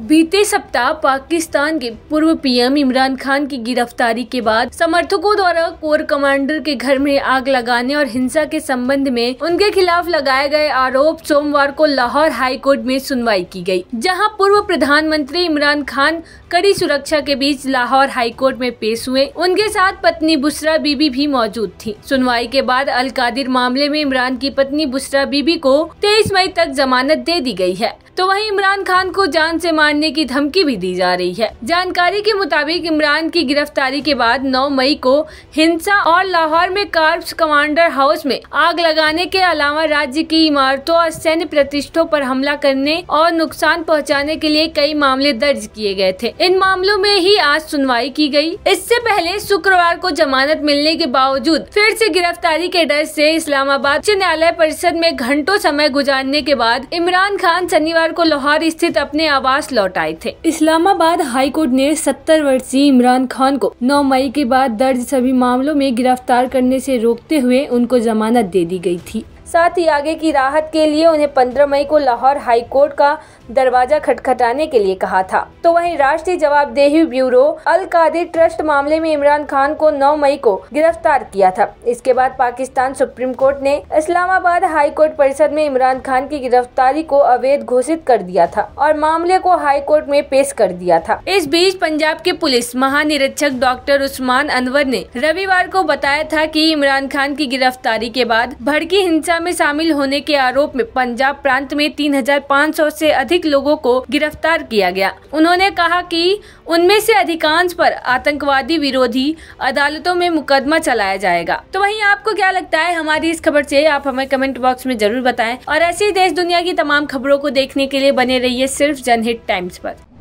बीते सप्ताह पाकिस्तान के पूर्व पीएम इमरान खान की गिरफ्तारी के बाद समर्थकों द्वारा कोर कमांडर के घर में आग लगाने और हिंसा के संबंध में उनके खिलाफ लगाए गए आरोप सोमवार को लाहौर हाई कोर्ट में सुनवाई की गई जहां पूर्व प्रधानमंत्री इमरान खान कड़ी सुरक्षा के बीच लाहौर हाई कोर्ट में पेश हुए उनके साथ पत्नी बुसरा बीबी भी मौजूद थी सुनवाई के बाद अलकादिर मामले में इमरान की पत्नी बुसरा बीबी को तेईस मई तक जमानत दे दी गयी है तो वहीं इमरान खान को जान से मारने की धमकी भी दी जा रही है जानकारी के मुताबिक इमरान की गिरफ्तारी के बाद नौ मई को हिंसा और लाहौर में कार्प्स कमांडर हाउस में आग लगाने के अलावा राज्य की इमारतों और सैन्य प्रतिष्ठों आरोप हमला करने और नुकसान पहुँचाने के लिए कई मामले दर्ज किए गए थे इन मामलों में ही आज सुनवाई की गयी इससे पहले शुक्रवार को जमानत मिलने के बावजूद फिर से गिरफ्तारी के डर से इस्लामाबाद उच्च न्यायालय परिषद में घंटों समय गुजारने के बाद इमरान खान शनिवार बुधवार को लोहार स्थित अपने आवास लौट आए थे इस्लामाबाद हाईकोर्ट ने सत्तर वर्षीय इमरान खान को नौ मई के बाद दर्ज सभी मामलों में गिरफ्तार करने से रोकते हुए उनको जमानत दे दी गयी थी साथ ही आगे की राहत के लिए उन्हें 15 मई को लाहौर हाई कोर्ट का दरवाजा खटखटाने के लिए कहा था तो वहीं राष्ट्रीय जवाबदेही ब्यूरो अल कादिर ट्रस्ट मामले में इमरान खान को 9 मई को गिरफ्तार किया था इसके बाद पाकिस्तान सुप्रीम कोर्ट ने इस्लामाबाद हाई कोर्ट परिसर में इमरान खान की गिरफ्तारी को अवैध घोषित कर दिया था और मामले को हाई कोर्ट में पेश कर दिया था इस बीच पंजाब के पुलिस महानिरीक्षक डॉक्टर उस्मान अनवर ने रविवार को बताया था की इमरान खान की गिरफ्तारी के बाद भड़की हिंसा हिंसा में शामिल होने के आरोप में पंजाब प्रांत में 3,500 से अधिक लोगों को गिरफ्तार किया गया उन्होंने कहा कि उनमें से अधिकांश पर आतंकवादी विरोधी अदालतों में मुकदमा चलाया जाएगा तो वहीं आपको क्या लगता है हमारी इस खबर से आप हमें कमेंट बॉक्स में जरूर बताएं और ऐसी देश दुनिया की तमाम खबरों को देखने के लिए बने रहिए सिर्फ जनहित टाइम्स आरोप